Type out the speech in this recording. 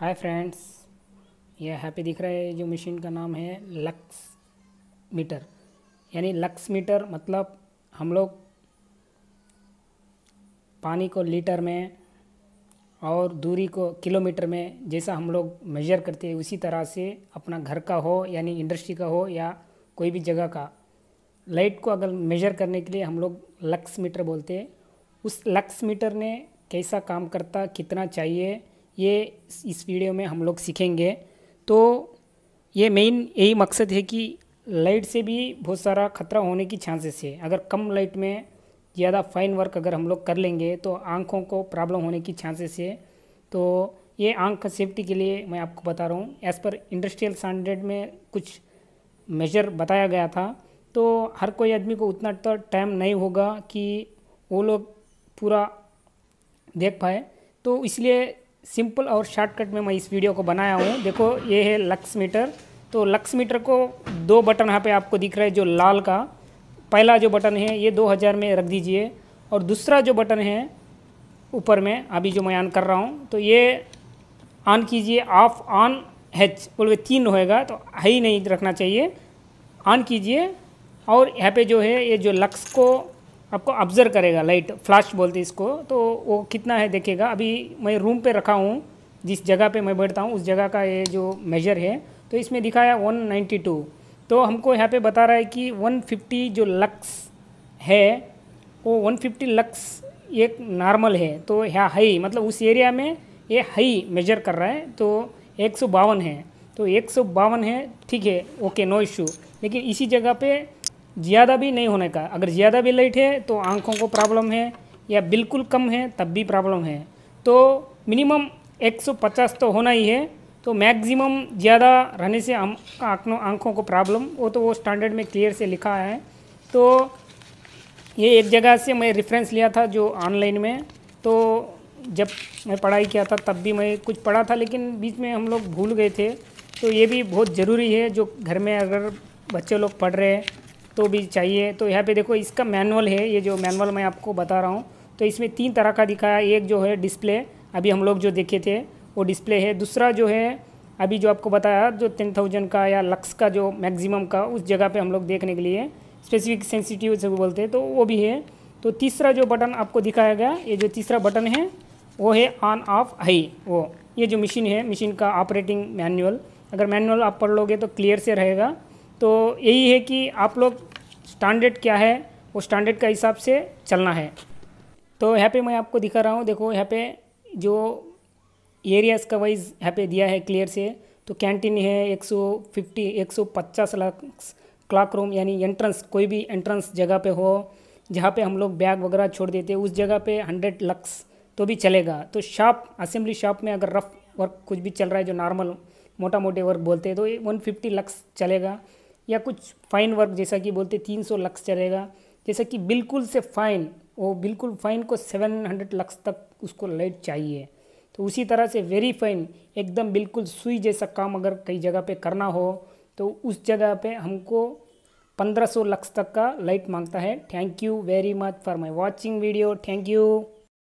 hi friends यह happy दिख रहा है जो मशीन का नाम है लक्स मीटर यानी लक्स मीटर मतलब हम लोग पानी को लीटर में और दूरी को किलोमीटर में जैसा हम लोग मेजर करते हैं उसी तरह से अपना घर का हो यानी इंडस्ट्री का हो या कोई भी जगह का लाइट को अगर मेजर करने के लिए हम लोग लक्स मीटर बोलते हैं उस लक्स मीटर ने कैसा काम करता कितना चाहिए ये इस वीडियो में हम लोग सीखेंगे तो ये मेन यही मकसद है कि लाइट से भी बहुत सारा खतरा होने की चांसेस है अगर कम लाइट में ज़्यादा फाइन वर्क अगर हम लोग कर लेंगे तो आँखों को प्रॉब्लम होने की चांसेस है तो ये आँख सेफ्टी के लिए मैं आपको बता रहा हूँ एज़ पर इंडस्ट्रियल स्टैंडर्ड में कुछ मेजर बताया गया था तो हर कोई आदमी को उतना तो टाइम नहीं होगा कि वो लोग पूरा देख पाए तो इसलिए सिंपल और शॉर्टकट में मैं इस वीडियो को बनाया हूँ देखो ये है लक्स मीटर तो लक्स मीटर को दो बटन यहाँ पे आपको दिख रहा है जो लाल का पहला जो बटन है ये 2000 में रख दीजिए और दूसरा जो बटन है ऊपर में अभी जो मैं ऑन कर रहा हूँ तो ये ऑन कीजिए ऑफ ऑन हैच बोल तीन होएगा तो है ही नहीं रखना चाहिए ऑन कीजिए और यहाँ पे जो है ये जो लक्स को आपको ऑब्जर्व करेगा लाइट फ्लैश बोलते हैं इसको तो वो कितना है देखेगा अभी मैं रूम पे रखा हूँ जिस जगह पे मैं बैठता हूँ उस जगह का ये जो मेजर है तो इसमें दिखाया 192 तो हमको यहाँ पे बता रहा है कि 150 जो लक्स है वो 150 लक्स एक नॉर्मल है तो यहाँ हाई मतलब उस एरिया में ये हई मेजर कर रहा है तो एक है तो एक है ठीक है ओके नो इशू लेकिन इसी जगह पर ज़्यादा भी नहीं होने का अगर ज़्यादा भी लाइट है तो आँखों को प्रॉब्लम है या बिल्कुल कम है तब भी प्रॉब्लम है तो मिनिमम 150 तो होना ही है तो मैक्सिमम ज़्यादा रहने से आँखों आँखों को प्रॉब्लम वो तो वो स्टैंडर्ड में क्लियर से लिखा है तो ये एक जगह से मैं रेफरेंस लिया था जो ऑनलाइन में तो जब मैं पढ़ाई किया था तब भी मैं कुछ पढ़ा था लेकिन बीच में हम लोग भूल गए थे तो ये भी बहुत ज़रूरी है जो घर में अगर बच्चे लोग पढ़ रहे हैं तो भी चाहिए तो यहाँ पे देखो इसका मैनुअल है ये जो मैनुअल मैं आपको बता रहा हूँ तो इसमें तीन तरह का दिखाया एक जो है डिस्प्ले अभी हम लोग जो देखे थे वो डिस्प्ले है दूसरा जो है अभी जो आपको बताया जो टेन थाउजेंड का या लक्स का जो मैक्सिमम का उस जगह पे हम लोग देखने के लिए स्पेसिफिक सेंसिटिव से बोलते हैं तो वो भी है तो तीसरा जो बटन आपको दिखाया गया ये जो तीसरा बटन है वो है ऑन ऑफ हाई वो ये जो मशीन है मशीन का ऑपरेटिंग मैनुअल अगर मैनुअल आप पढ़ लोगे तो क्लियर से रहेगा तो यही है कि आप लोग स्टैंडर्ड क्या है वो स्टैंडर्ड का हिसाब से चलना है तो यहाँ पे मैं आपको दिखा रहा हूँ देखो यहाँ पे जो एरियाज़ का वाइज यहाँ पे दिया है क्लियर से तो कैंटीन है 150 150 लाख क्लाक रूम यानी एंट्रेंस कोई भी एंट्रेंस जगह पे हो जहाँ पे हम लोग बैग वगैरह छोड़ देते उस जगह पे 100 लक्स तो भी चलेगा तो शॉप असेंबली शॉप में अगर रफ़ वर्क कुछ भी चल रहा है जो नॉर्मल मोटा मोटे वर्क बोलते हैं तो ये वन फिफ्टी लक्स चलेगा या कुछ फाइन वर्क जैसा कि बोलते तीन सौ लक्स चलेगा जैसा कि बिल्कुल से फाइन वो बिल्कुल फाइन को सेवन हंड्रेड लक्स तक उसको लाइट चाहिए तो उसी तरह से वेरी फाइन एकदम बिल्कुल सुई जैसा काम अगर कई जगह पे करना हो तो उस जगह पे हमको पंद्रह सौ लक्स तक का लाइट मांगता है thank you very much for my watching video thank you